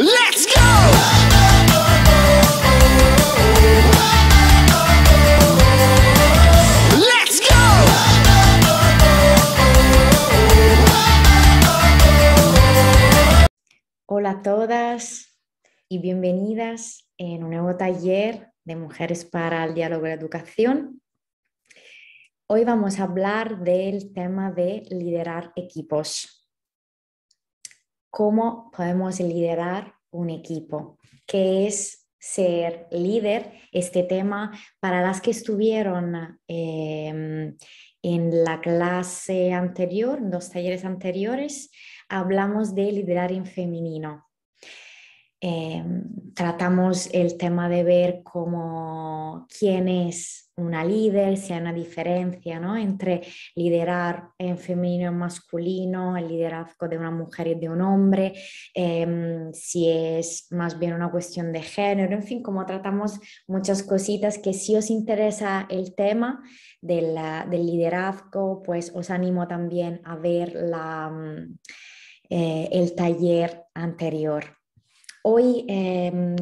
Let's go! Hola a todas y bienvenidas en un nuevo taller de Mujeres para el Diálogo de la Educación. Hoy vamos a hablar del tema de liderar equipos cómo podemos liderar un equipo, ¿Qué es ser líder, este tema para las que estuvieron em, en la clase anterior, en los talleres anteriores, hablamos de liderar en femenino. Eh, tratamos el tema de ver cómo quién es una líder, si hay una diferencia entre liderar en femenino y masculino, el liderazgo de una mujer y de un hombre, em, si es más bien una cuestión de género, en fin, como tratamos muchas cositas que si os interesa el tema del liderazgo, pues os animo también a ver la, mm, eh, el taller anterior. Hoy em,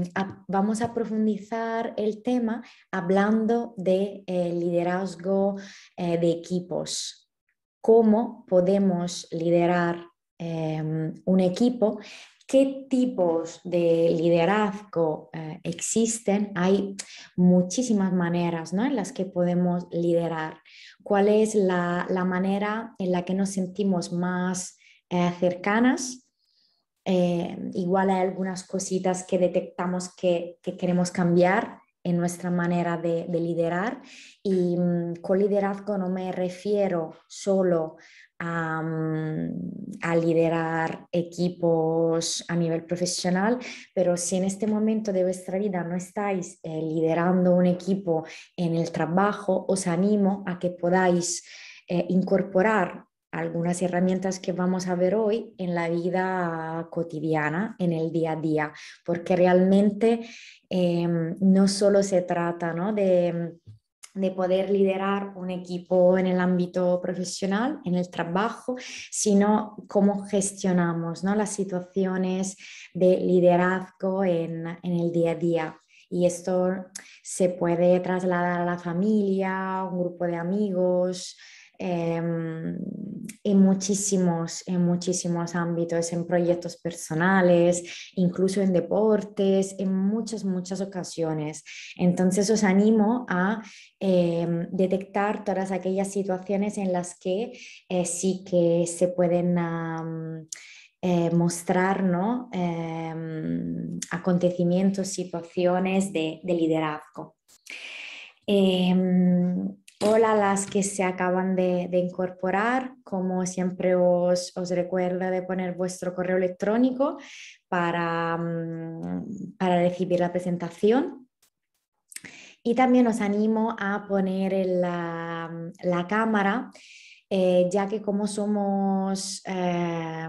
vamos a profundizar el tema hablando de eh, liderazgo eh, de equipos, cómo podemos liderar em, un equipo, qué tipos de liderazgo eh, existen. Hay muchísimas maneras en las que podemos liderar. ¿Cuál es la manera en la que nos sentimos más cercanas? Eh, igual hay algunas cositas que detectamos que, queremos cambiar en nuestra manera de, liderar. Y mm, con liderazgo no me refiero solo mm, a, liderar equipos a nivel profesional, pero si en este momento de vuestra vida no estáis eh, liderando un equipo en el trabajo, os animo a que podáis eh, incorporar algunas herramientas que vamos a ver hoy en la vida cotidiana, en el día a día, porque realmente em, no solo se trata de, poder liderar un equipo en el ámbito profesional, en el trabajo, sino cómo gestionamos las situaciones de liderazgo en, en el día a día y esto se puede trasladar a la familia, a un grupo de amigos, Em, en, muchísimos, en muchísimos ámbitos, en proyectos personales, incluso en deportes, en muchas, muchas ocasiones. Entonces os animo a em, detectar todas aquellas situaciones en las que eh, sí que se pueden... Eh, mostrar em, acontecimientos, situaciones de, liderazgo. Hola las que se acaban de, incorporar. Como siempre os, recuerdo de poner vuestro correo electrónico para, mm, para recibir la presentación. Y también os animo a poner mm, la, cámara, eh, ya que como somos... Eh,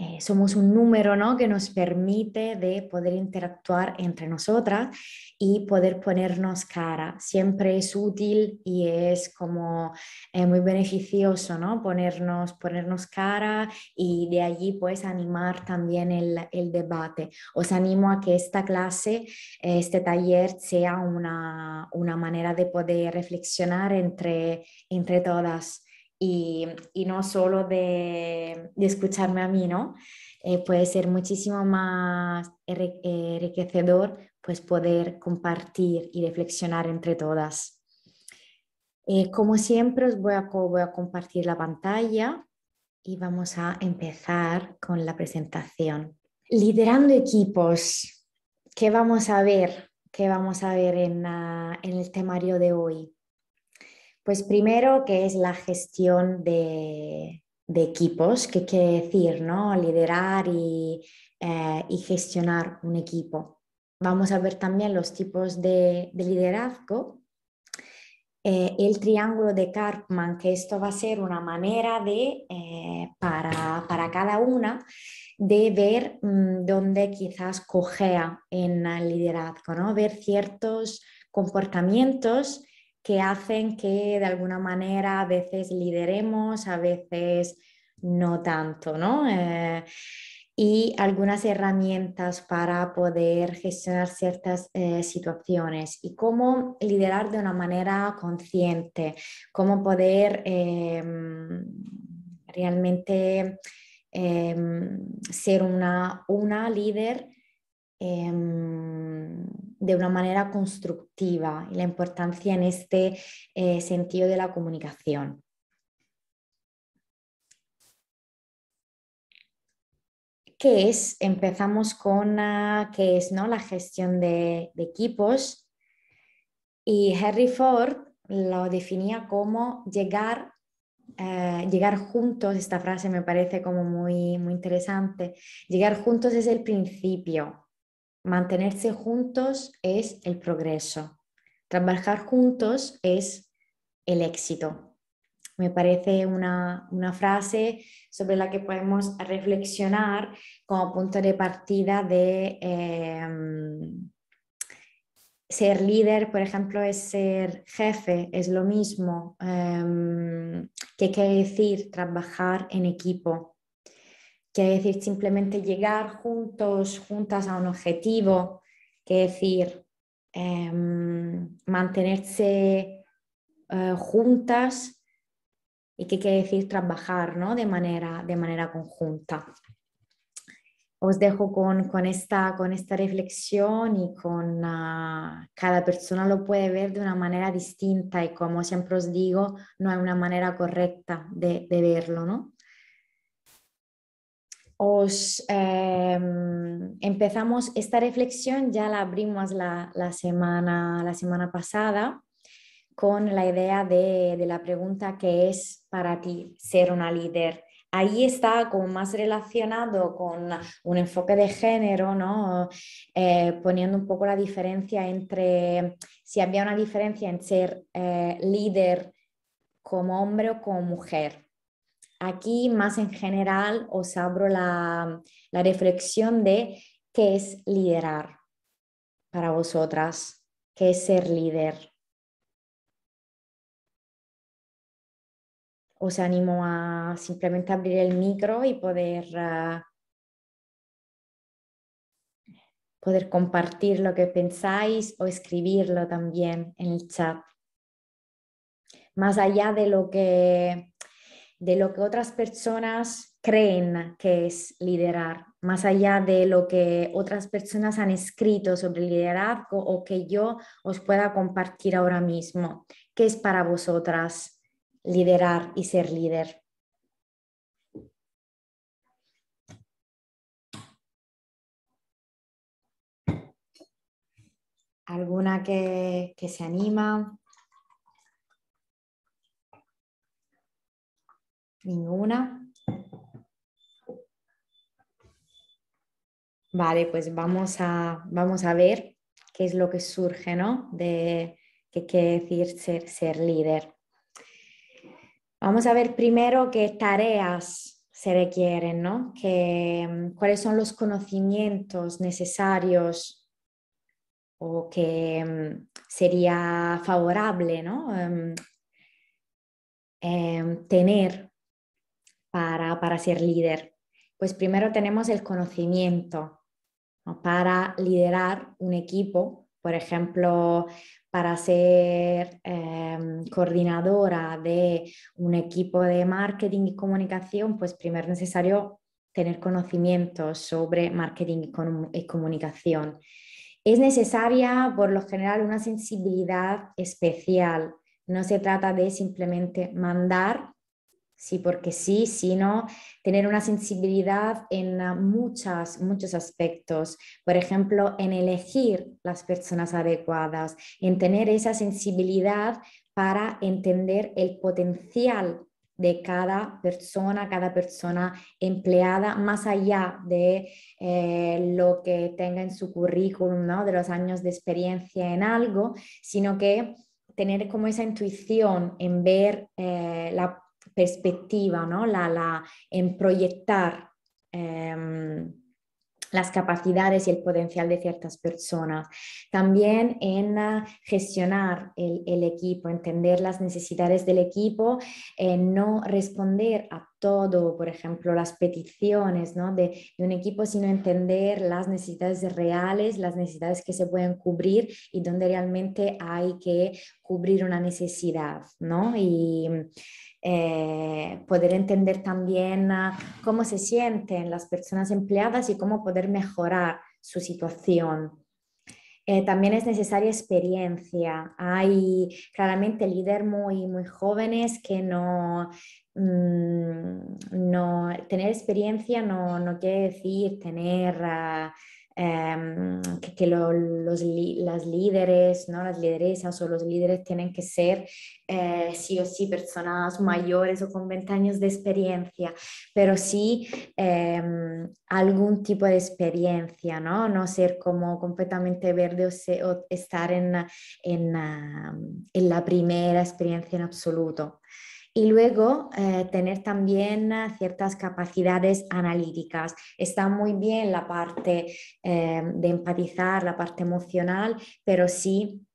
eh, somos un número ¿no? que nos permite de poder interactuar entre nosotras y poder ponernos cara. Siempre es útil y es como eh, muy beneficioso ¿no? ponernos, ponernos cara y de allí pues animar también el, el debate. Os animo a que esta clase, este taller sea una, manera de poder reflexionar entre, entre todas y, no solo de, escucharme a mí, ¿no? Eh, puede ser muchísimo más enriquecedor pues poder compartir y reflexionar entre todas. Eh, como siempre os voy a, voy a compartir la pantalla y vamos a empezar con la presentación. Liderando equipos, ¿qué vamos a ver? ¿Qué vamos a ver en ah, el temario de hoy? Pues primero, que es la gestión de, equipos, que quiere decir, Liderar eh, y, gestionar un equipo. Vamos a ver también los tipos de, liderazgo. Eh, el triángulo de Karpman, que esto va a ser una manera eh, para, cada una, de ver mm, dónde quizás cojea en el liderazgo, Ver ciertos comportamientos que hacen que de alguna manera a veces lideremos, a veces no tanto, ¿no? Eh, y algunas herramientas para poder gestionar ciertas eh, situaciones y cómo liderar de una manera consciente, cómo poder em, realmente em, ser una, una líder Em, de una manera constructiva y la importancia en este eh, sentido de la comunicación. ¿Qué es? Empezamos con ah, es ¿no? la gestión de, equipos y Henry Ford lo definía como llegar eh, llegar juntos, esta frase me parece como muy, muy interesante, llegar juntos es el principio, Mantenerse juntos es el progreso. Trabajar juntos es el éxito. Me parece una, frase sobre la que podemos reflexionar como punto de partida de em, ser líder, por ejemplo, es ser jefe, es lo mismo. ¿Qué em, quiere decir trabajar en equipo? quiere decir simplemente llegar juntos, juntas a un objetivo, que decir em, mantenerse eh, juntas y que quiere decir trabajar de, manera, de manera conjunta. Os dejo con, esta, con esta reflexión y con ah, cada persona lo puede ver de una manera distinta y como siempre os digo, no hay una manera correcta de, de verlo, ¿no? os em, empezamos esta reflexión, ya la abrimos la, semana, pasada con la idea de, la pregunta que es para ti ser una líder. Ahí está como más relacionado con un enfoque de género, ¿no? Eh, poniendo un poco la diferencia entre, si había una diferencia en ser eh, líder como hombre o como mujer. Aquí más en general os abro la, reflexión de qué es liderar para vosotras, qué es ser líder. Os animo a simplemente abrir el micro y poder, ah, poder compartir lo que pensáis o escribirlo también en el chat. Más allá de lo que de lo que otras personas creen que es liderar, más allá de lo que otras personas han escrito sobre liderazgo o que yo os pueda compartir ahora mismo. ¿Qué es para vosotras liderar y ser líder? ¿Alguna que, que se anima? Ninguna. Vale, pues vamos a, vamos a ver qué es lo que surge, ¿no? De qué quiere decir ser, ser líder. Vamos a ver primero qué tareas se requieren, ¿no? Que, cuáles son los conocimientos necesarios o que em, sería favorable ¿no? Em, em, tener para, ser líder? Pues primero tenemos el conocimiento para liderar un equipo, por ejemplo, para ser em, coordinadora de un equipo de marketing y comunicación, pues primero es necesario tener conocimiento sobre marketing y comunicación. Es necesaria, por lo general, una sensibilidad especial. No se trata de simplemente mandar Sí, porque sí, sino tener una sensibilidad en ah, muchas, muchos aspectos. Por ejemplo, en elegir las personas adecuadas, en tener esa sensibilidad para entender el potencial de cada persona, cada persona empleada, más allá de eh, lo que tenga en su currículum, ¿no? de los años de experiencia en algo, sino que tener como esa intuición en ver eh, la perspectiva, ¿no? la, la, en proyectar em, las capacidades y el potencial de ciertas personas. También en ah, gestionar el, equipo, entender las necesidades del equipo, eh, no responder a todo, por ejemplo, las peticiones ¿no? de, un equipo, sino entender las necesidades reales, las necesidades que se pueden cubrir y donde realmente hay que cubrir una necesidad, ¿no? Y eh, poder entender también ah, cómo se sienten las personas empleadas y cómo poder mejorar su situación. Eh, también es necesaria experiencia. Hay claramente líderes muy, muy jóvenes que no, Mm, no, tener experiencia no, no quiere decir tener ah, em, que, los, las líderes, ¿no? las lideresas o los líderes tienen que ser eh, sí o sí personas mm. mayores o con 20 años de experiencia, pero sí em, algún tipo de experiencia, ¿no? No ser como completamente verde o, estar en, ah, en la primera experiencia en absoluto y luego eh, tener también eh, ciertas capacidades analíticas. Está muy bien la parte eh, de empatizar, la parte emocional, pero sí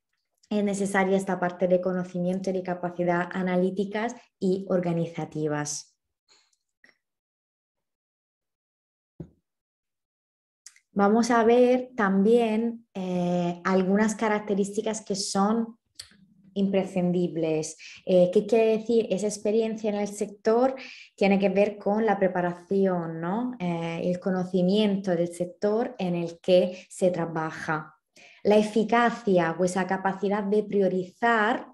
es necesaria esta parte de conocimiento y de capacidad analíticas y organizativas. Vamos a ver también algunas características que son imprescindibles. Eh, ¿Qué quiere decir? Esa experiencia en el sector tiene que ver con la preparación, eh, el conocimiento del sector en el que se trabaja. La eficacia o esa capacidad de priorizar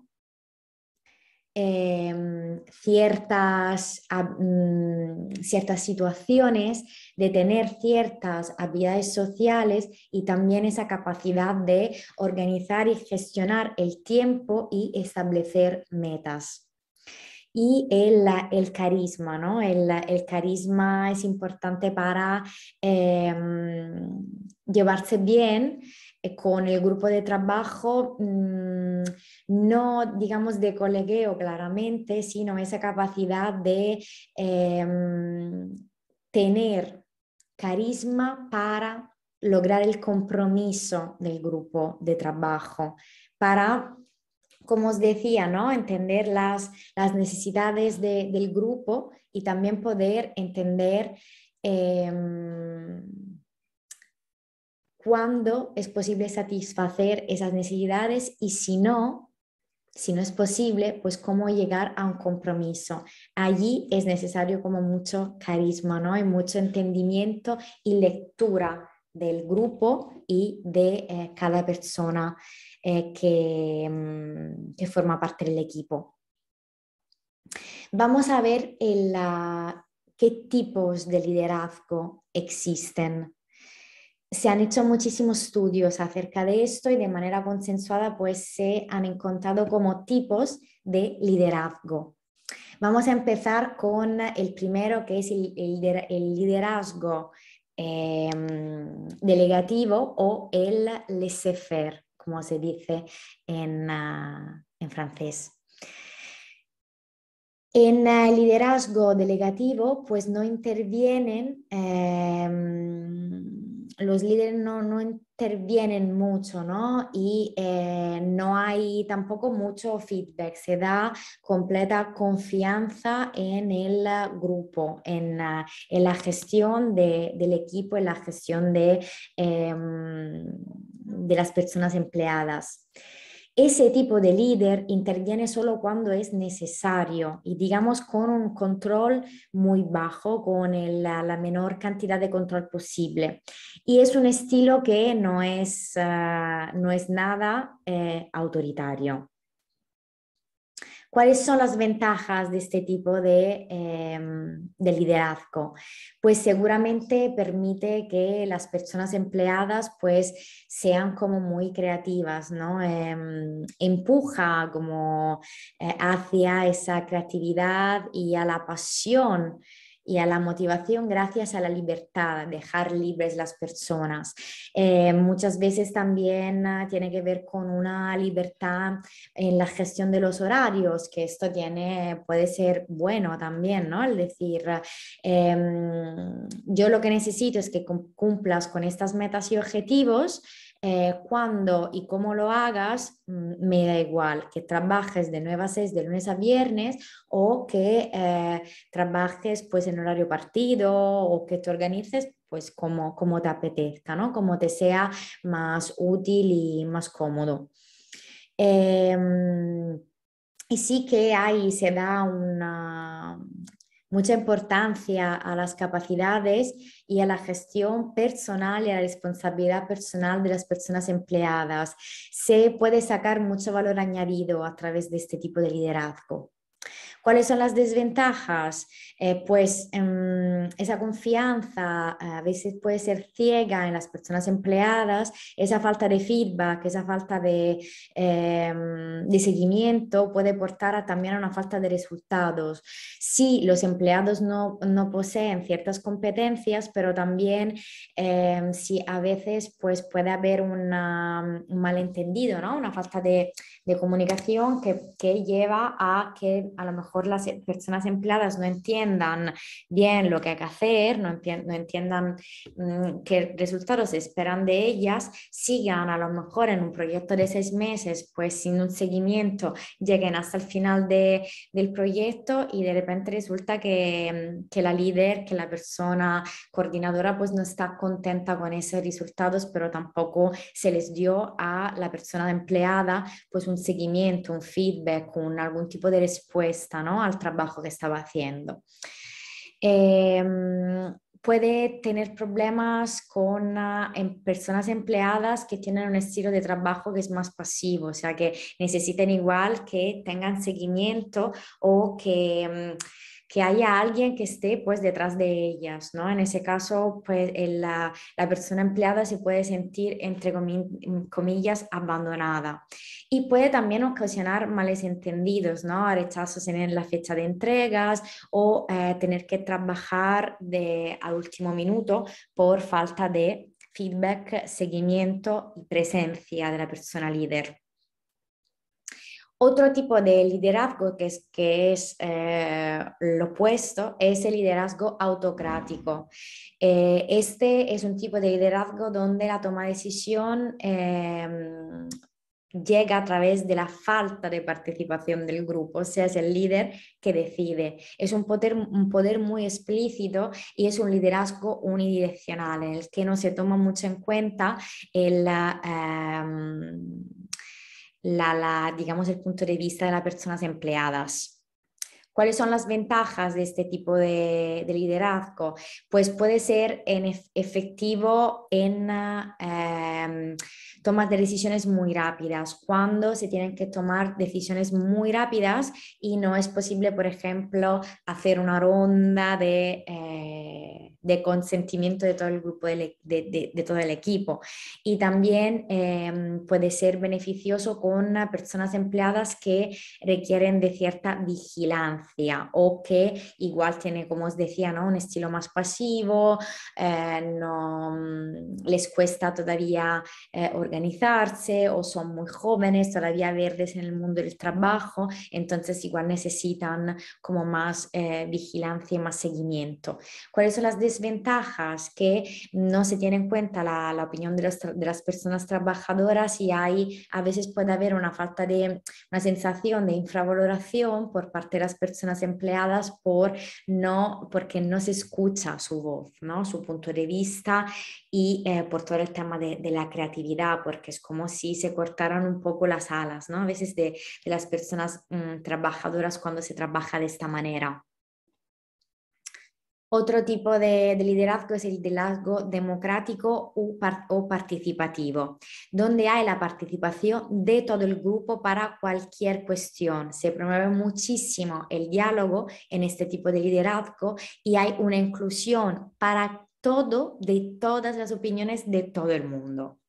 Em, ciertas, mm, ciertas situaciones, de tener ciertas habilidades sociales y también esa capacidad de organizar y gestionar el tiempo y establecer metas y el, carisma, ¿no? El, carisma es importante para em, llevarse bien eh, con el grupo de trabajo, mm, no digamos de colegueo claramente, sino esa capacidad de eh, mm, tener carisma para lograr el compromiso del grupo de trabajo, para como os decía, ¿no? entender las, necesidades del grupo y también poder entender eh, mm, cuándo es posible satisfacer esas necesidades y si no, si no es posible, pues cómo llegar a un compromiso. Allí es necesario como mucho carisma, ¿no? Y mucho entendimiento y lectura del grupo y de eh, cada persona eh, mm, que, forma parte del equipo. Vamos a ver qué tipos de liderazgo existen se han hecho muchísimos estudios acerca de esto y de manera consensuada pues se han encontrado como tipos de liderazgo. Vamos a empezar con el primero que es el, liderazgo em, delegativo o el laissez-faire, como se dice en, ah, francés. En ah, el liderazgo delegativo pues no intervienen em, los líderes no, intervienen mucho, Y eh, no hay tampoco mucho feedback, se da completa confianza en el grupo, en, la, en la gestión del equipo, en la gestión de, em, de las personas empleadas. Ese tipo de líder interviene solo cuando es necesario y digamos con un control muy bajo, con la, menor cantidad de control posible. Y es un estilo que no es, ah, no es nada eh, autoritario. ¿Cuáles son las ventajas de este tipo em, de, liderazgo? Pues seguramente permite que las personas empleadas pues sean como muy creativas, ¿no? Em, empuja como eh, hacia esa creatividad y a la pasión y a la motivación gracias a la libertad, dejar libres las personas. Eh, muchas veces también ah, tiene que ver con una libertad en la gestión de los horarios, que esto tiene, puede ser bueno también, ¿no? Es decir, ah, em, yo lo que necesito es que cumplas con estas metas y objetivos eh, cuando y cómo lo hagas, mm, me da igual que trabajes de 9 a 6 de lunes a viernes o que eh, trabajes pues en horario partido o que te organices pues como, como te apetezca, Como te sea más útil y más cómodo. Em, y sí que ahí se da una, mucha importancia a las capacidades y a la gestión personal y a la responsabilidad personal de las personas empleadas. Se puede sacar mucho valor añadido a través de este tipo de liderazgo. ¿Cuáles son las desventajas? Eh, pues em, esa confianza eh, a veces puede ser ciega en las personas empleadas, esa falta de feedback, esa falta de, em, de seguimiento puede portar también a una falta de resultados. Si los empleados no, poseen ciertas competencias, pero también em, si a veces pues, puede haber un malentendido, ¿no? una falta de, comunicación que lleva a que a lo mejor las personas empleadas no entiendan bien lo que hay que hacer, no, entiendan mm, qué resultados esperan de ellas, sigan a lo mejor en un proyecto de seis meses, pues sin un seguimiento, lleguen hasta el final de, del proyecto y de repente resulta que, mm, que la líder, que la persona coordinadora, pues no está contenta con esos resultados, pero tampoco se les dio a la persona empleada pues un seguimiento, un feedback, un, algún tipo de respuesta al trabajo que estaba haciendo. Em, puede tener problemas con ah, em, personas empleadas que tienen un estilo de trabajo que es más pasivo, o sea, que necesiten igual que tengan seguimiento o que... Em, que haya alguien que esté pues detrás de ellas, ¿no? En ese caso, pues la, persona empleada se puede sentir, entre comillas, abandonada y puede también ocasionar males entendidos, ¿no? Rechazos en la fecha de entregas o eh, tener que trabajar de, al último minuto por falta de feedback, seguimiento y presencia de la persona líder. Otro tipo de liderazgo que es, que es eh, lo opuesto es el liderazgo autocrático. Eh, este es un tipo de liderazgo donde la toma de decisión em, llega a través de la falta de participación del grupo, o sea, es el líder que decide. Es un poder, un poder muy explícito y es un liderazgo unidireccional en el que no se toma mucho en cuenta el... Eh, em, la, digamos, el punto de vista de las personas empleadas. ¿Cuáles son las ventajas de este tipo de, liderazgo? Pues puede ser en efectivo en ah, em, tomas de decisiones muy rápidas, cuando se tienen que tomar decisiones muy rápidas y no es posible, por ejemplo, hacer una ronda de... Eh, de consentimiento de todo el grupo, e, de, de, todo el equipo. Y también em, puede ser beneficioso con personas empleadas que requieren de cierta vigilancia o que igual tiene, como os decía, ¿no? un estilo más pasivo, eh, no, mm, les cuesta todavía eh, organizarse o son muy jóvenes, todavía verdes en el mundo del trabajo, entonces igual necesitan como más eh, vigilancia y más seguimiento. ¿Cuáles son las desventajas, que no se tiene en cuenta la, opinión de las, personas trabajadoras y hay, a veces puede haber una falta de, una sensación de infravaloración por parte de las personas empleadas por no, porque no se escucha su voz, ¿no? su punto de vista y eh, por todo el tema de, la creatividad, porque es como si se cortaran un poco las alas, ¿no? a veces de, las personas mm, trabajadoras cuando se trabaja de esta manera. Otro tipo de, liderazgo es el liderazgo democrático o, participativo, donde hay la participación de todo el grupo para cualquier cuestión. Se promueve muchísimo el diálogo en este tipo de liderazgo y hay una inclusión para todo, de todas las opiniones de todo el mundo.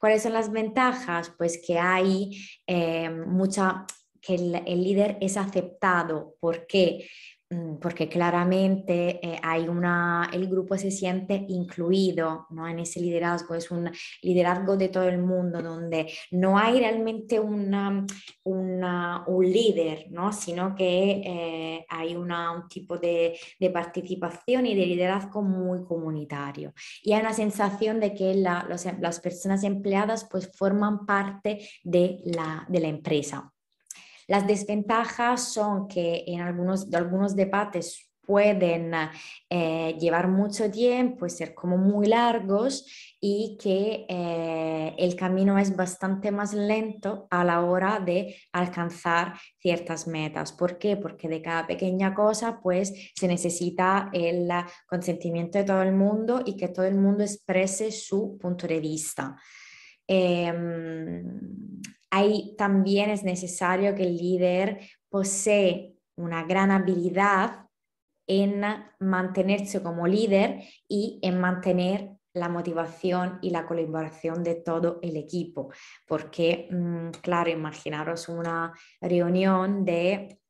¿Cuáles son las ventajas? Pues que hay eh, mucha que el, el líder es aceptado. ¿Por qué? Mm, porque claramente eh, hay una, el grupo se siente incluido ¿no? en ese liderazgo, es un liderazgo de todo el mundo donde no hay realmente una, un líder, sino que eh, hay una, un tipo de, participación y de liderazgo muy comunitario. Y hay una sensación de que la, em, las personas empleadas pues forman parte de la empresa. Las desventajas son que en algunos, algunos debates pueden eh, llevar mucho tiempo ser como muy largos y que eh, el camino es bastante más lento a la hora de alcanzar ciertas metas. ¿Por qué? Porque de cada pequeña cosa pues se necesita el consentimiento de todo el mundo y que todo el mundo exprese su punto de vista. Em, ahí también es necesario que el líder posee una gran habilidad en mantenerse como líder y en mantener la motivación y la colaboración de todo el equipo. Porque, mm, claro, imaginaros una reunión de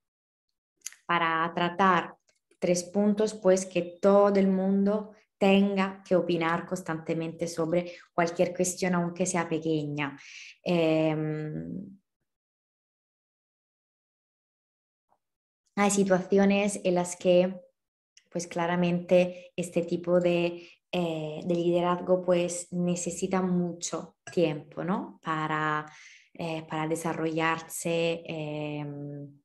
para tratar tres puntos, pues que todo el mundo tenga que opinar constantemente sobre cualquier cuestión, aunque sea pequeña. Em, hay situaciones en las que, pues claramente, este tipo de, eh, liderazgo pues, necesita mucho tiempo ¿no? para, eh, para desarrollarse em,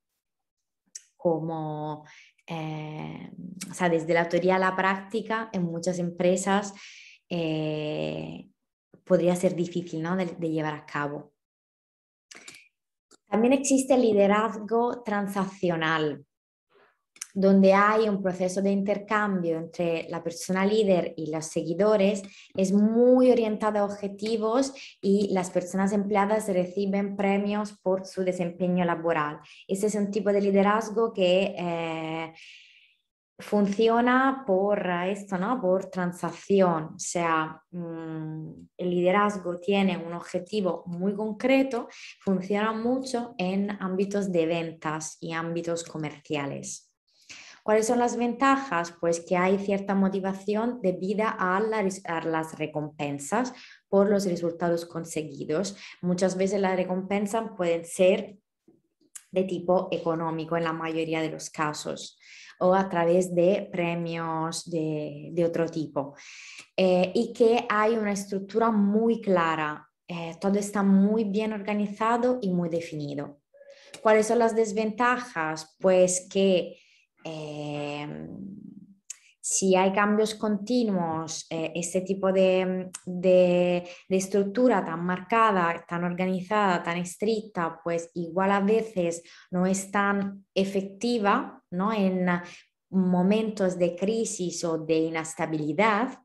como eh, o sea, desde la teoría a la práctica en muchas empresas eh, podría ser difícil ¿no? de llevar a cabo. También existe el liderazgo transaccional, donde hay un proceso de intercambio entre la persona líder y los seguidores, es muy orientado a objetivos y las personas empleadas reciben premios por su desempeño laboral. Ese es un tipo de liderazgo que... Eh, funciona por esto, ¿no? Por transacción. O sea, mm, el liderazgo tiene un objetivo muy concreto, funciona mucho en ámbitos de ventas y ámbitos comerciales. ¿Cuáles son las ventajas? Pues que hay cierta motivación debida a, las recompensas por los resultados conseguidos. Muchas veces las recompensas pueden ser de tipo económico en la mayoría de los casos o a través de premios de, otro tipo. Eh, y que hay una estructura muy clara, eh, todo está muy bien organizado y muy definido. ¿Cuáles son las desventajas? Pues que Em, si hay cambios continuos, eh, este tipo de, estructura tan marcada, tan organizada, tan estricta, pues igual a veces no es tan efectiva ¿no? en momentos de crisis o de inestabilidad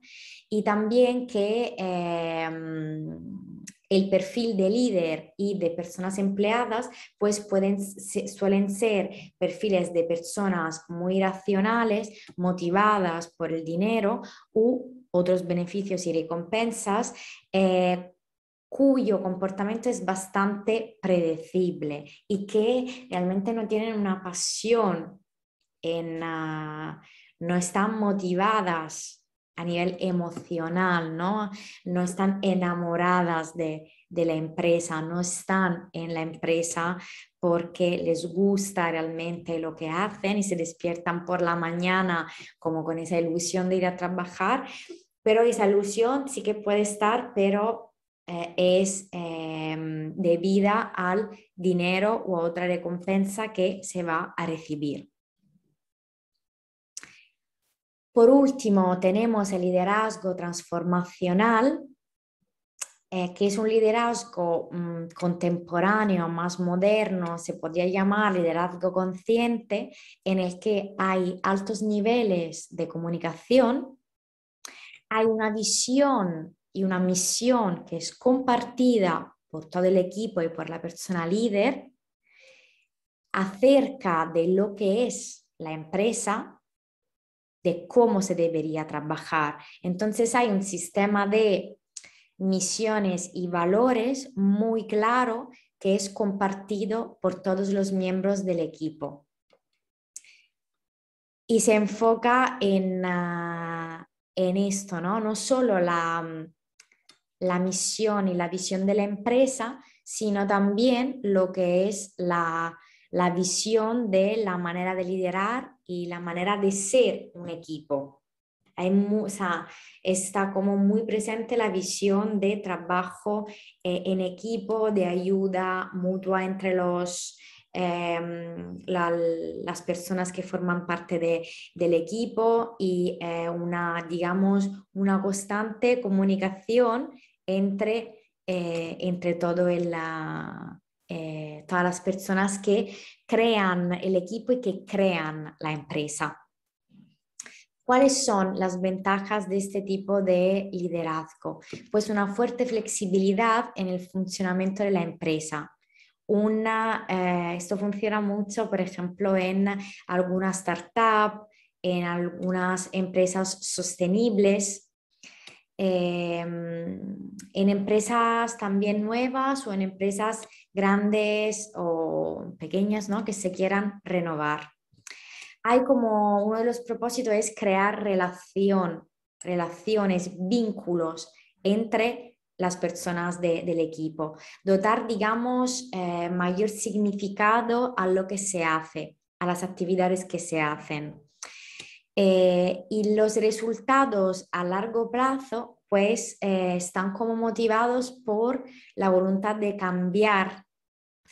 y también que em, el perfil de líder y de personas empleadas, pues pueden, suelen ser perfiles de personas muy racionales, motivadas por el dinero u otros beneficios y recompensas. Eh, cuyo comportamiento es bastante predecible y que realmente no tienen una pasión, en, ah, no están motivadas a nivel emocional, ¿no? No están enamoradas de, la empresa, no están en la empresa porque les gusta realmente lo que hacen y se despiertan por la mañana como con esa ilusión de ir a trabajar, pero esa ilusión sí que puede estar, pero eh, es em, debida al dinero u otra recompensa que se va a recibir. Por último, tenemos el liderazgo transformacional, eh, que es un liderazgo mm, contemporáneo, más moderno, se podría llamar liderazgo consciente, en el que hay altos niveles de comunicación, hay una visión y una misión que es compartida por todo el equipo y por la persona líder acerca de lo que es la empresa cómo se debería trabajar. Entonces hay un sistema de misiones y valores muy claro que es compartido por todos los miembros del equipo. Y se enfoca en, ah, en esto, ¿no? No solo la, mm, la misión y la visión de la empresa, sino también lo que es la, la visión de la manera de liderar y la manera de ser un equipo. está como muy presente la visión de trabajo eh, en equipo, de ayuda mutua entre los, em, las personas que forman parte del equipo y eh, una, digamos, una constante comunicación entre, eh, entre todo el, todas las personas que crean el equipo y que crean la empresa. ¿Cuáles son las ventajas de este tipo de liderazgo? Pues una fuerte flexibilidad en el funcionamiento de la empresa, eh, esto funciona mucho, por ejemplo, en algunas startups, en algunas empresas sostenibles, em, en empresas también nuevas o en empresas grandes o pequeñas, ¿no? Que se quieran renovar. Hay como uno de los propósitos es crear relación, relaciones, vínculos entre las personas del equipo, dotar, digamos, eh, mayor significado a lo que se hace, a las actividades que se hacen. Eh, y los resultados a largo plazo, pues, eh, están como motivados por la voluntad de cambiar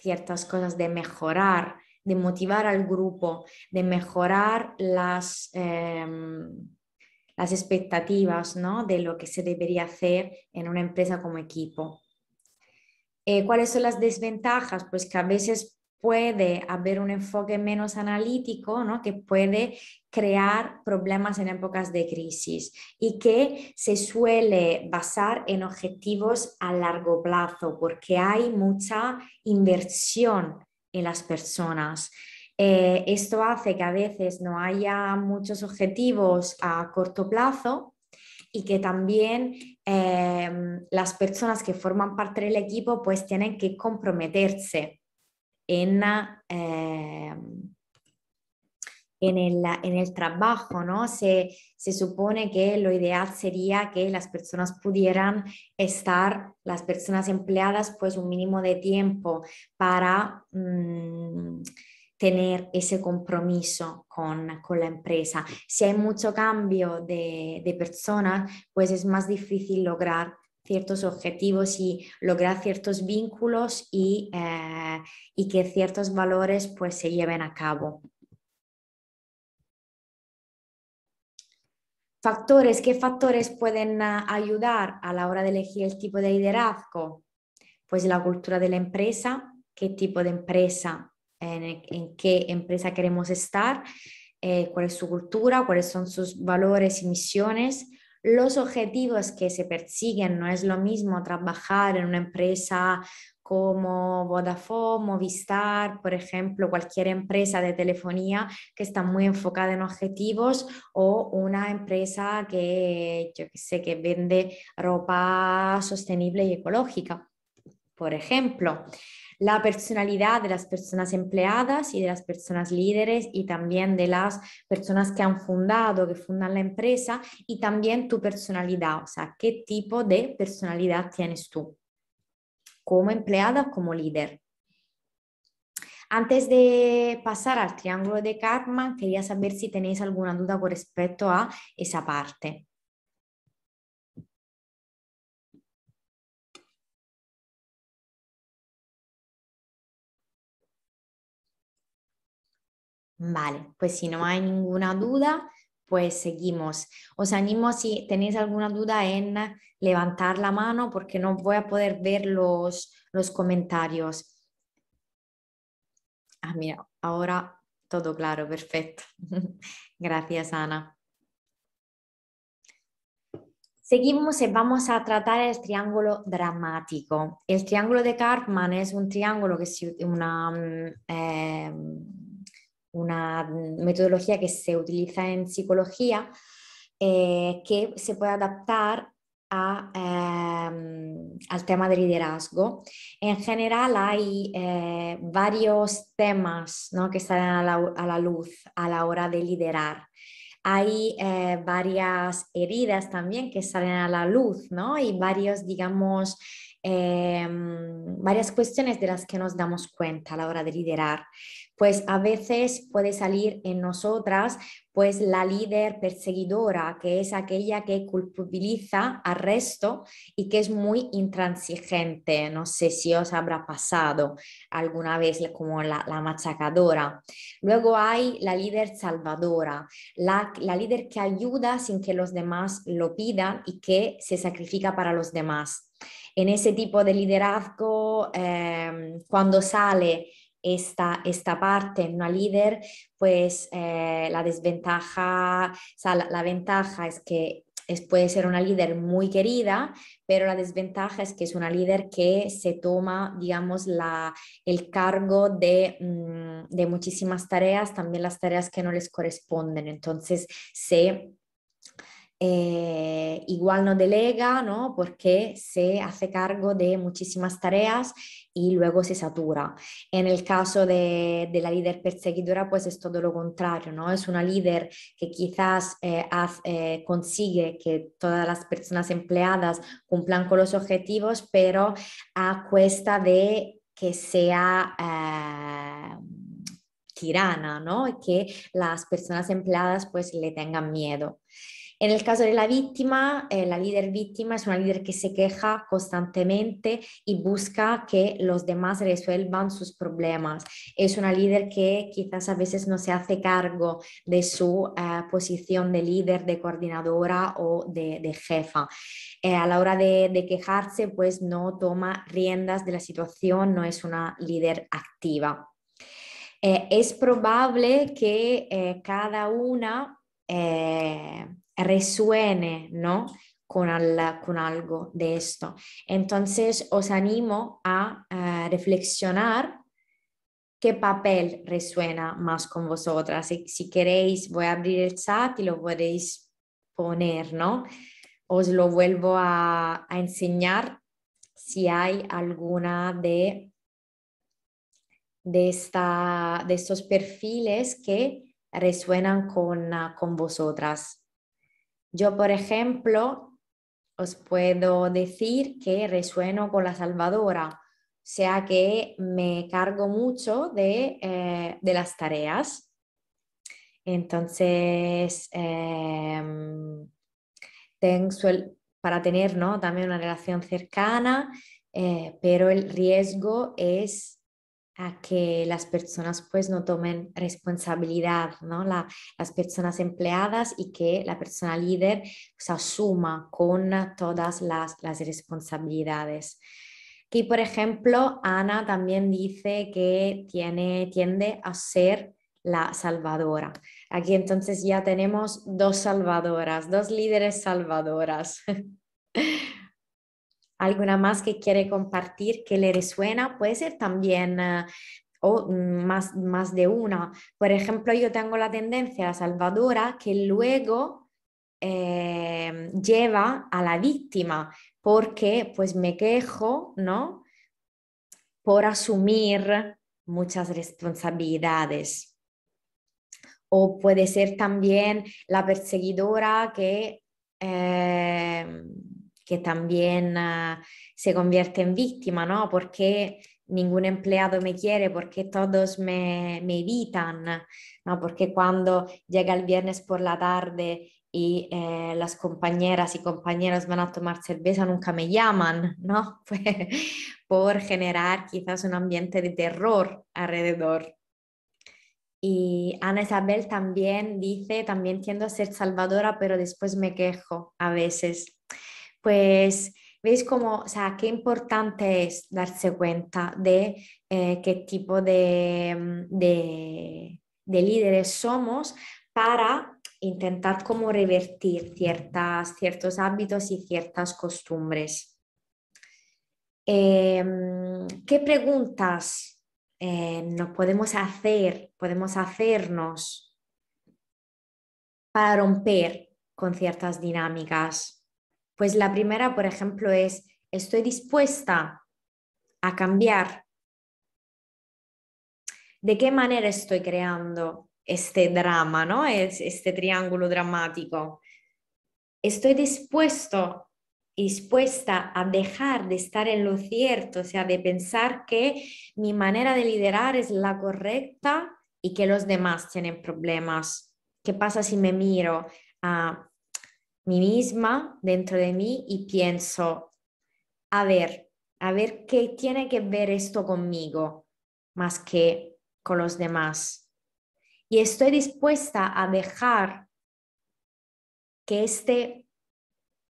ciertas cosas, de mejorar, de motivar al grupo, de mejorar las, em, las expectativas ¿no? de lo que se debería hacer en una empresa como equipo. Eh, ¿Cuáles son las desventajas? Pues que a veces puede haber un enfoque menos analítico, ¿no? que puede crear problemas en épocas de crisis y que se suele basar en objetivos a largo plazo porque hay mucha inversión en las personas. Eh, esto hace que a veces no haya muchos objetivos a corto plazo y que también eh, las personas que forman parte del equipo pues tienen que comprometerse Em, en, el, trabajo, ¿no? Se, supone que lo ideal sería que las personas pudieran estar, las personas empleadas, pues un mínimo de tiempo para... Mm, tener ese compromiso con, la empresa. Si hay mucho cambio de, de personas, pues es más difícil lograr ciertos objetivos y lograr ciertos vínculos eh, y, que ciertos valores pues, se lleven a cabo. Factores, ¿qué factores pueden ah, ayudar a la hora de elegir el tipo de liderazgo? Pues la cultura de la empresa, qué tipo de empresa, en, qué empresa queremos estar, eh, cuál es su cultura, cuáles son sus valores y misiones, los objetivos que se persiguen. No es lo mismo trabajar en una empresa como Vodafone, Movistar, por ejemplo, cualquier empresa de telefonía que está muy enfocada en objetivos o una empresa que, yo sé, que vende ropa sostenible y ecológica, por ejemplo la personalidad de las personas empleadas y de las personas líderes y también de las personas que han fundado, que fundan la empresa y también tu personalidad, o sea, qué tipo de personalidad tienes tú como empleada o como líder. Antes de pasar al triángulo de Karma, quería saber si tenéis alguna duda con respecto a esa parte. Vale, pues si no hay ninguna duda, pues seguimos. Os animo si tenéis alguna duda en levantar la mano porque no voy a poder ver los, comentarios. Ah, mira, ahora todo claro, perfecto. Gracias, Ana. Seguimos y eh, vamos a tratar el triángulo dramático. El triángulo de Karpman es un triángulo que es una... Mm, em, una metodología que se utiliza en psicología eh, que se puede adaptar eh, al tema de liderazgo. En general hay eh, varios temas que salen a la, luz a la hora de liderar. Hay varias heridas también que salen a la luz, ¿no? Y varios, digamos, varias cuestiones de las que nos damos cuenta a la hora de liderar pues a veces puede salir en nosotras pues la líder perseguidora, que es aquella que culpabiliza al resto y que es muy intransigente. No sé si os habrá pasado alguna vez como la, la machacadora. Luego hay la líder salvadora, la, líder que ayuda sin que los demás lo pidan y que se sacrifica para los demás en ese tipo de liderazgo, em, cuando sale esta, esta parte una líder, pues eh, la desventaja, o sea, la, ventaja es que es, puede ser una líder muy querida, pero la desventaja es que es una líder que se toma, digamos, la, el cargo de, mm, de muchísimas tareas, también las tareas que no les corresponden. Entonces, se eh, igual no delega, ¿no? Porque se hace cargo de muchísimas tareas y luego se satura. En el caso de, la líder perseguidora, pues es todo lo contrario, ¿no? Es una líder que quizás eh, eh, consigue que todas las personas empleadas cumplan con los objetivos, pero a cuesta de que sea tirana, ¿no? que las personas empleadas pues le tengan miedo. En el caso de la víctima, eh, la líder víctima es una líder que se queja constantemente y busca que los demás resuelvan sus problemas. Es una líder que quizás a veces no se hace cargo de su eh, posición de líder, de coordinadora o de, jefa. Eh, a la hora de, quejarse, pues no toma riendas de la situación, no es una líder activa. es probable que cada una resuene, ¿no? Con, algo de esto. Entonces, os animo a eh, reflexionar qué papel resuena más con vosotras. Si, queréis, voy a abrir el chat y lo podéis poner, ¿no? Os lo vuelvo a, enseñar si hay alguna de, de, esta, de estos perfiles que resuenan con, con vosotras. Yo, por ejemplo, os puedo decir que resueno con la Salvadora, o sea que me cargo mucho de, eh, las tareas. Entonces, em, para tener también una relación cercana, eh, pero el riesgo es a que las personas pues no tomen responsabilidad, ¿no? las personas empleadas y que la persona líder se pues, asuma con todas las, responsabilidades. Y por ejemplo, Ana también dice que tiene, tiende a ser la salvadora. Aquí entonces ya tenemos dos salvadoras, dos líderes salvadoras. alguna más que quiere compartir que le resuena, puede ser también eh, o mm, más, más de una. Por ejemplo, yo tengo la tendencia a salvadora que luego eh, lleva a la víctima porque pues me quejo, ¿no? Por asumir muchas responsabilidades. O puede ser también la perseguidora que eh, que también ah, se convierte en víctima, ¿no? Porque ningún empleado me quiere, porque todos me, me evitan, ¿no? Porque cuando llega el viernes por la tarde y eh, las compañeras y compañeros van a tomar cerveza, nunca me llaman, ¿no? Pues, por generar quizás un ambiente de terror alrededor. Y Ana Isabel también dice, también tiendo a ser salvadora, pero después me quejo a veces pues veis cómo, o sea, qué importante es darse cuenta de eh, qué tipo mm, de, líderes somos para intentar como revertir ciertos hábitos y ciertas costumbres. Em, ¿Qué preguntas eh, nos podemos hacer, podemos hacernos para romper con ciertas dinámicas? Pues la primera, por ejemplo, es, estoy dispuesta a cambiar. ¿De qué manera estoy creando este drama, ¿no? este triángulo dramático? Estoy dispuesto, dispuesta a dejar de estar en lo cierto, o sea, de pensar que mi manera de liderar es la correcta y que los demás tienen problemas. ¿Qué pasa si me miro a mí misma, dentro de mí y pienso, a ver, a ver qué tiene que ver esto conmigo más que con los demás. Y estoy dispuesta a dejar que este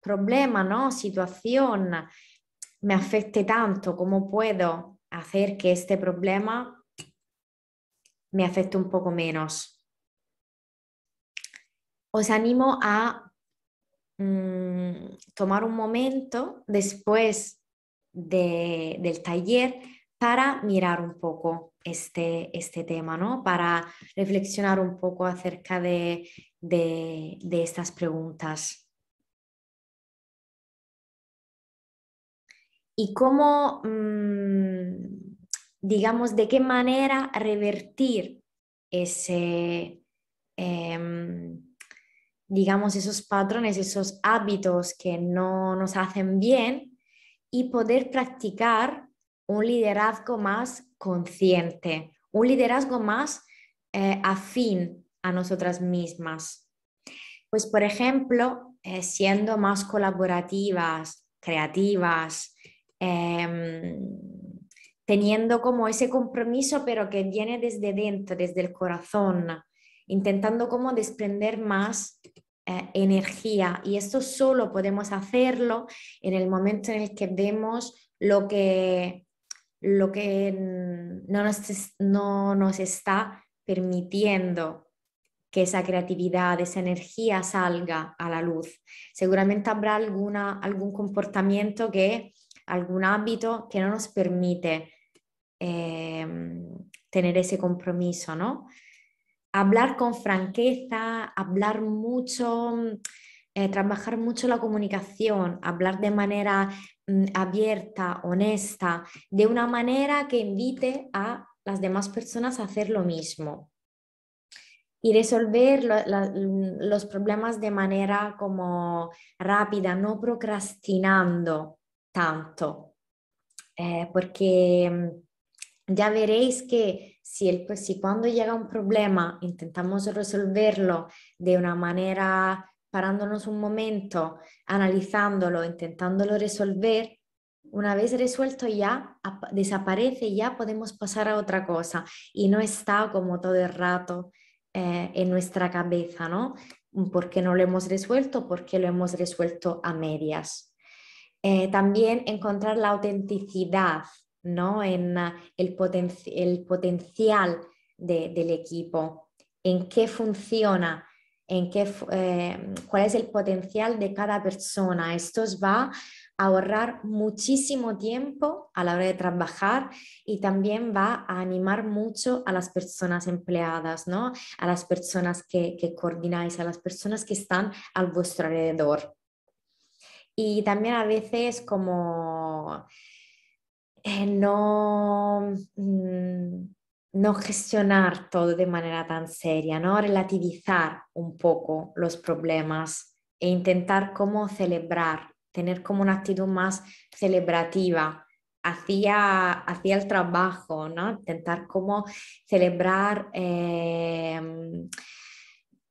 problema, ¿no? Situación me afecte tanto como puedo hacer que este problema me afecte un poco menos. Os animo a Mm, tomar un momento después del taller para mirar un poco este, este tema, ¿no? Para reflexionar un poco acerca de, estas preguntas. y cómo, mm, digamos, de qué manera revertir ese, em, digamos, esos patrones, esos hábitos que no nos hacen bien y poder practicar un liderazgo más consciente, un liderazgo más eh, afín a nosotras mismas. Pues, por ejemplo, eh, siendo más colaborativas, creativas, em, teniendo como ese compromiso, pero que viene desde dentro, desde el corazón, intentando como desprender más eh, energía. Y esto solo podemos hacerlo en el momento en el que vemos lo que, lo que no, nos, está permitiendo que esa creatividad, esa energía salga a la luz. Seguramente habrá alguna, algún comportamiento que, algún hábito que no nos permite eh, tener ese compromiso, ¿no? hablar con franqueza, hablar mucho, mm, eh, trabajar mucho la comunicación, hablar de manera mm, abierta, honesta, de una manera que invite a las demás personas a hacer lo mismo y resolver mm, los problemas de manera como rápida, no procrastinando tanto, eh, porque ya veréis que pues, si, cuando llega un problema intentamos resolverlo de una manera parándonos un momento, analizándolo, intentándolo resolver, una vez resuelto ya, desaparece, ya podemos pasar a otra cosa y no está como todo el rato eh, en nuestra cabeza, ¿no? ¿Por qué no lo hemos resuelto? ¿Por qué lo hemos resuelto a medias? Eh, también encontrar la autenticidad ¿no? en ah, el, el, potencial del equipo, en qué funciona, en qué, eh, cuál es el potencial de cada persona. Esto os va a ahorrar muchísimo tiempo a la hora de trabajar y también va a animar mucho a las personas empleadas, ¿no? a las personas que, que coordináis, a las personas que están a vuestro alrededor. Y también a veces como eh, mm, no, gestionar todo de manera tan seria, ¿no? relativizar un poco los problemas e intentar cómo celebrar, tener como una actitud más celebrativa hacia, el trabajo, ¿no? intentar cómo celebrar eh,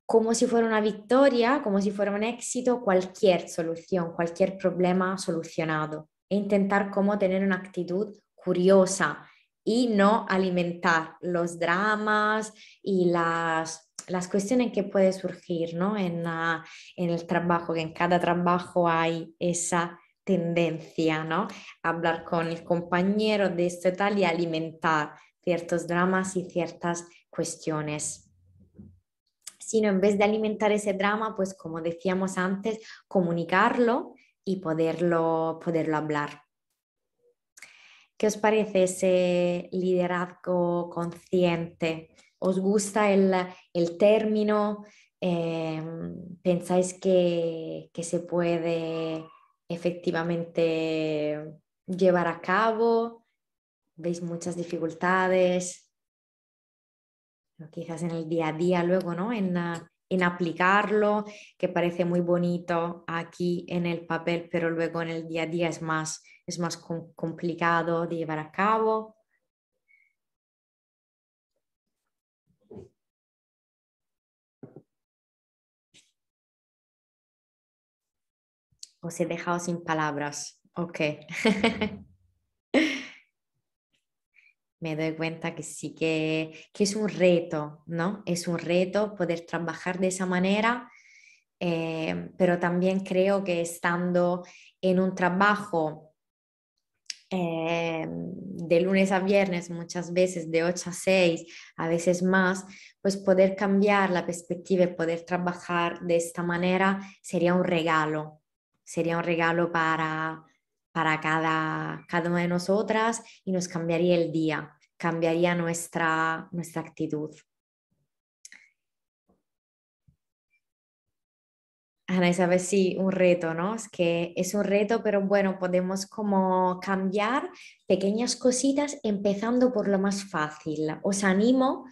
como si fuera una victoria, como si fuera un éxito, cualquier solución, cualquier problema solucionado e intentar cómo tener una actitud curiosa y no alimentar los dramas y las, cuestiones que pueden surgir ah, en, el trabajo, que en cada trabajo hay esa tendencia, ¿no? Hablar con el compañero de esto y tal y alimentar ciertos dramas y ciertas cuestiones. Sino en vez de alimentar ese drama, pues como decíamos antes, comunicarlo y poderlo, poderlo hablar. ¿Qué os parece ese liderazgo consciente? ¿Os gusta el, término? Eh, ¿Pensáis que, se puede efectivamente llevar a cabo? ¿Veis muchas dificultades? quizás en el día a día luego, ¿no? En, ah, en aplicarlo, que parece muy bonito aquí en el papel, pero luego en el día a día es más, es más complicado de llevar a cabo. Os he dejado sin palabras. Ok. me doy cuenta que sí que, es un reto, ¿no? Es un reto poder trabajar de esa manera, eh, pero también creo que estando en un trabajo eh, de lunes a viernes, muchas veces de 8 a 6, a veces más, pues poder cambiar la perspectiva y poder trabajar de esta manera sería un regalo, sería un regalo para, para cada, cada una de nosotras y nos cambiaría el día, cambiaría nuestra, actitud. Ana Isabel, sí, un reto, ¿no? Es que es un reto, pero bueno, podemos como cambiar pequeñas cositas empezando por lo más fácil. Os animo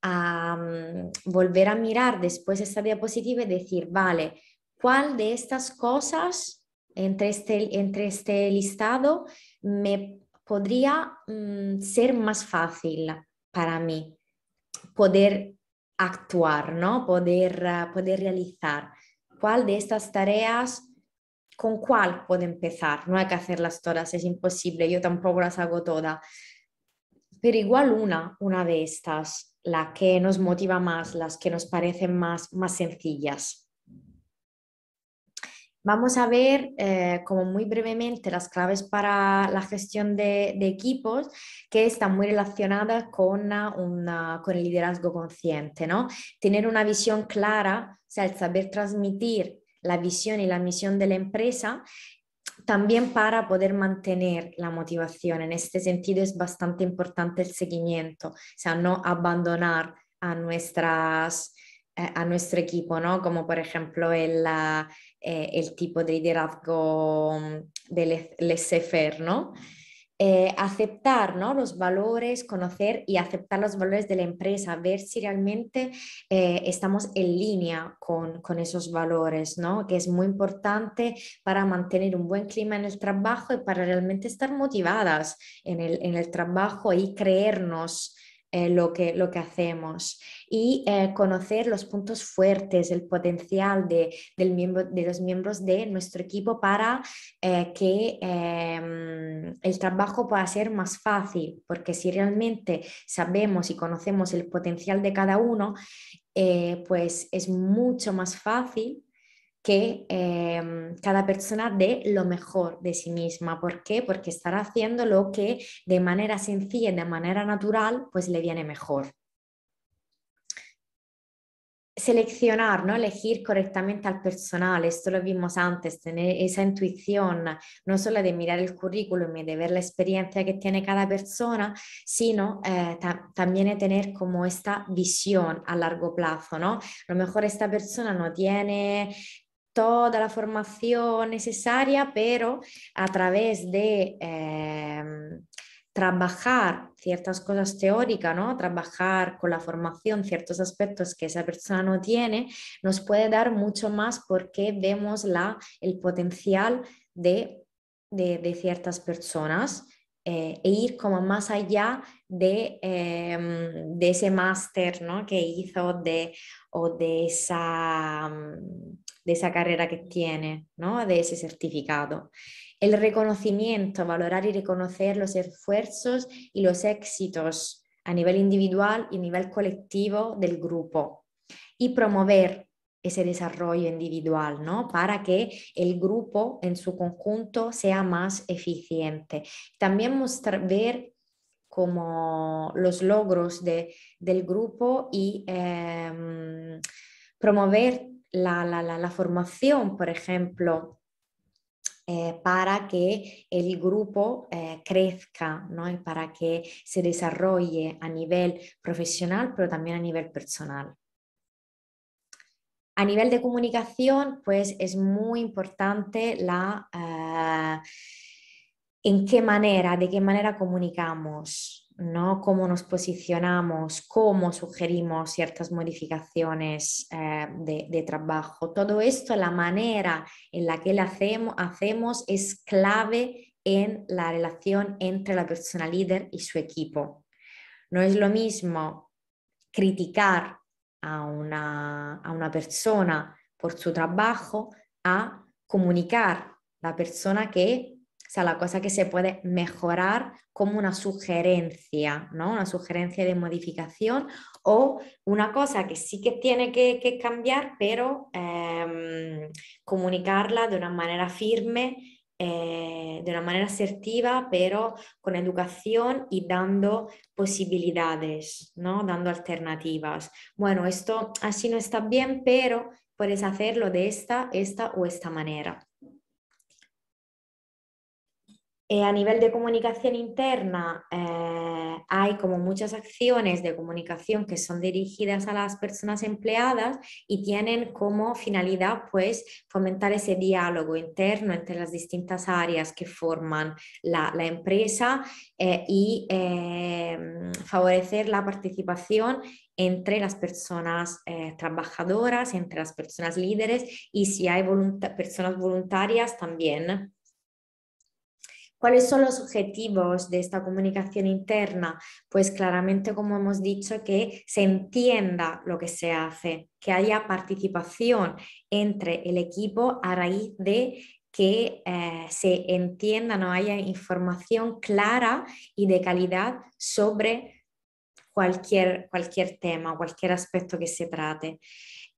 a mm, volver a mirar después esta diapositiva y decir, vale, ¿cuál de estas cosas este, entre este, listado me podría mm, ser más fácil para mí poder actuar, ¿no? Poder, ah, poder realizar. ¿Cuál de estas tareas, con cuál puedo empezar? No hay que hacerlas todas, es imposible, yo tampoco las hago todas. Pero igual una, una de estas, la que nos motiva más, las que nos parecen más, más sencillas. Vamos a ver eh, como muy brevemente las claves para la gestión de, equipos que están muy relacionadas con, una, con el liderazgo consciente, ¿no? Tener una visión clara, o sea, el saber transmitir la visión y la misión de la empresa también para poder mantener la motivación. En este sentido es bastante importante el seguimiento, o sea, no abandonar a, nuestras, eh, a nuestro equipo, ¿no? Como por ejemplo el, eh, el tipo de liderazgo mm, del laissez eh, aceptar ¿no? los valores, conocer y aceptar los valores de la empresa, ver si realmente eh, estamos en línea con, esos valores, ¿no? que es muy importante para mantener un buen clima en el trabajo y para realmente estar motivadas en el, en el trabajo y creernos eh, lo, que, hacemos y eh, conocer los puntos fuertes, el potencial de, del de los miembros de nuestro equipo para eh, que em, el trabajo pueda ser más fácil, porque si realmente sabemos y conocemos el potencial de cada uno, pues es mucho más fácil que em, cada persona dé lo mejor de sí misma. ¿Por qué? Porque estará haciendo lo que de manera sencilla y de manera natural pues le viene mejor seleccionar, ¿no? elegir correctamente al personal, esto lo vimos antes, tener esa intuición, no solo de mirar el currículum y de ver la experiencia que tiene cada persona, sino eh, también tener como esta visión a largo plazo, ¿no? A lo mejor esta persona no tiene toda la formación necesaria, pero a través de em, trabajar ciertas cosas teóricas, ¿no? trabajar con la formación ciertos aspectos que esa persona no tiene, nos puede dar mucho más porque vemos la, el potencial de, de, ciertas personas. Eh, e ir como más allá em, de, ese máster ¿no? que hizo de, o de esa de esa carrera que tiene, ¿no? de ese certificado. El reconocimiento, valorar y reconocer los esfuerzos y los éxitos a nivel individual y a nivel colectivo del grupo. Y promover ese desarrollo individual, ¿no? Para que el grupo en su conjunto sea más eficiente. También mostrar, ver como los logros del grupo y em, promover la, formación, por ejemplo, eh, para que el grupo eh, crezca ¿no? y para que se desarrolle a nivel profesional, pero también a nivel personal. A nivel de comunicación, pues es muy importante la, eh, en qué manera, de qué manera comunicamos. ¿no? Cómo nos posicionamos, cómo sugerimos ciertas modificaciones eh, de, trabajo. Todo esto, la manera en la que lo hacemos, es clave en la relación entre la persona líder y su equipo. No es lo mismo criticar a una, a una persona por su trabajo a comunicar la persona que la cosa que se puede mejorar como una sugerencia, ¿no? Una sugerencia de modificación o una cosa que sí que tiene que, cambiar, pero em, comunicarla de una manera firme eh, de una manera asertiva, pero con educación y dando posibilidades, ¿no? Dando alternativas. Bueno, esto así no está bien, pero puedes hacerlo de esta, esta o esta manera. Eh, a nivel de comunicación interna, eh, hay como muchas acciones de comunicación que son dirigidas a las personas empleadas y tienen como finalidad pues fomentar ese diálogo interno entre las distintas áreas que forman la, empresa eh, y favorecer la participación entre las personas trabajadoras, entre las personas líderes y si hay personas voluntarias también ¿Cuáles son los objetivos de esta comunicación interna? Pues claramente, como hemos dicho, que se entienda lo que se hace, que haya participación entre el equipo a raíz de que eh, se entienda, no haya información clara y de calidad sobre cualquier, cualquier tema, cualquier aspecto que se trate.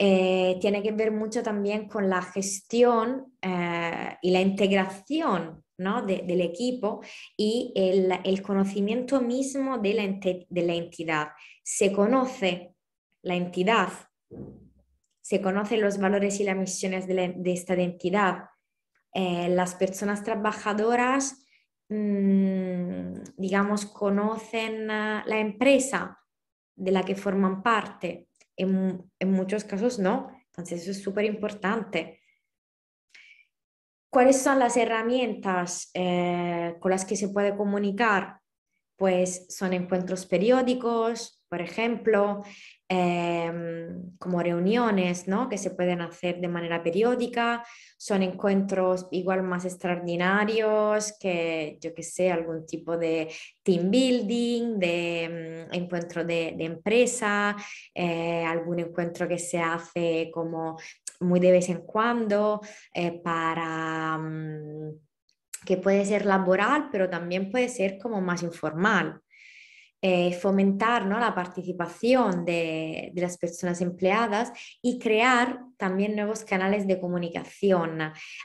Eh, tiene que ver mucho también con la gestión eh, y la integración del equipo y el, conocimiento mismo de la, entidad. Se conoce la entidad, se conocen los valores y las misiones de, esta entidad. Eh, las personas trabajadoras, mm, digamos, conocen la empresa de la que forman parte en, muchos casos no. Entonces eso es súper importante. ¿Cuáles son las herramientas eh, con las que se puede comunicar? Pues son encuentros periódicos, por ejemplo, Em, como reuniones que se pueden hacer de manera periódica, son encuentros igual más extraordinarios que, yo que sé, algún tipo de team building, de em, encuentro de, empresa, eh, algún encuentro que se hace como muy de vez en cuando eh, para... Em, que puede ser laboral, pero también puede ser como más informal. Eh, fomentar ¿no? la participación de, las personas empleadas y crear también nuevos canales de comunicación,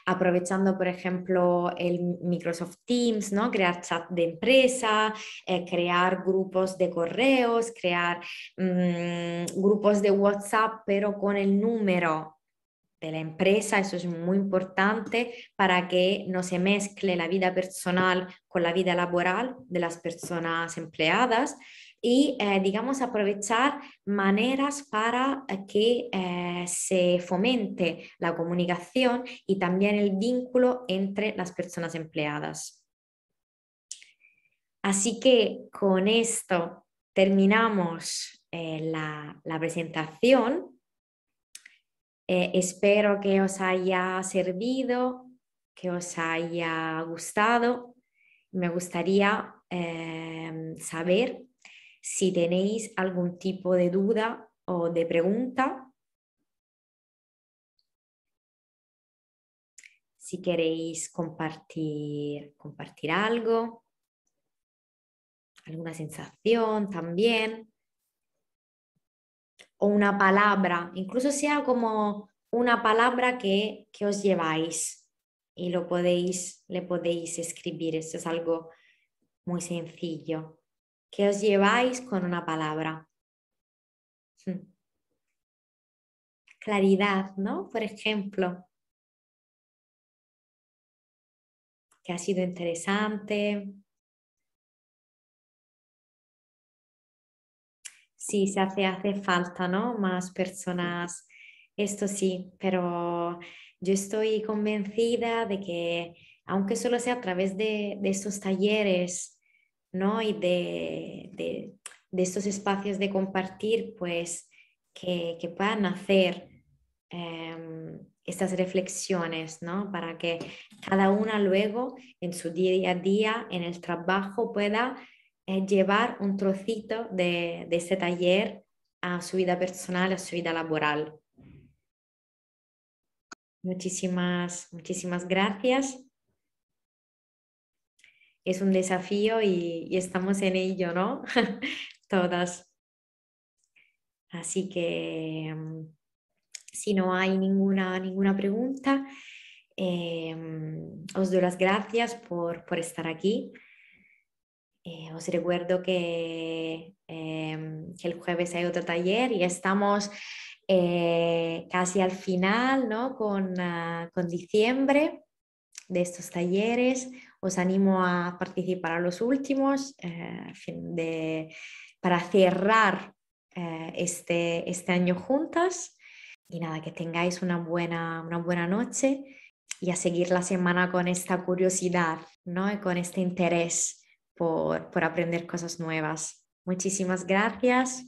aprovechando, por ejemplo, el Microsoft Teams, ¿no? crear chat de empresa, eh, crear grupos de correos, crear mm, grupos de WhatsApp, pero con el número de la empresa, eso es muy importante para que no se mezcle la vida personal con la vida laboral de las personas empleadas y, eh, digamos, aprovechar maneras para eh, que eh, se fomente la comunicación y también el vínculo entre las personas empleadas. Así que con esto terminamos la presentación. Eh, espero que os haya servido, que os haya gustado. Me gustaría eh, saber si tenéis algún tipo de duda o de pregunta. Si queréis compartir algo, alguna sensación también o una palabra, incluso sea como una palabra que, que os lleváis y lo podéis, le podéis escribir. Eso es algo muy sencillo. Que os lleváis con una palabra. Hmm. Claridad, ¿no? Por ejemplo. Que ha sido interesante, sí, se hace, hace falta, Más personas, esto sí, pero yo estoy convencida de que aunque solo sea a través de, estos talleres, Y de, estos espacios de compartir, pues que, puedan hacer em, estas reflexiones, ¿no? Para que cada una luego en su día a día, en el trabajo, pueda es llevar un trocito de, este taller a su vida personal, a su vida laboral. Muchísimas, muchísimas gracias. Es un desafío y, estamos en ello, ¿no? Todas. Así que em, si no hay ninguna, ninguna pregunta, em, os doy las gracias por estar aquí. Eh, os recuerdo em, que, el jueves hay otro taller y estamos eh, casi al final ¿no? con, ah, con, diciembre de estos talleres. Os animo a participar a los últimos eh, de, para cerrar este, este año juntas. Y nada, que tengáis una buena, una buena noche y a seguir la semana con esta curiosidad ¿no? y con este interés por, aprender cosas nuevas. Muchísimas gracias.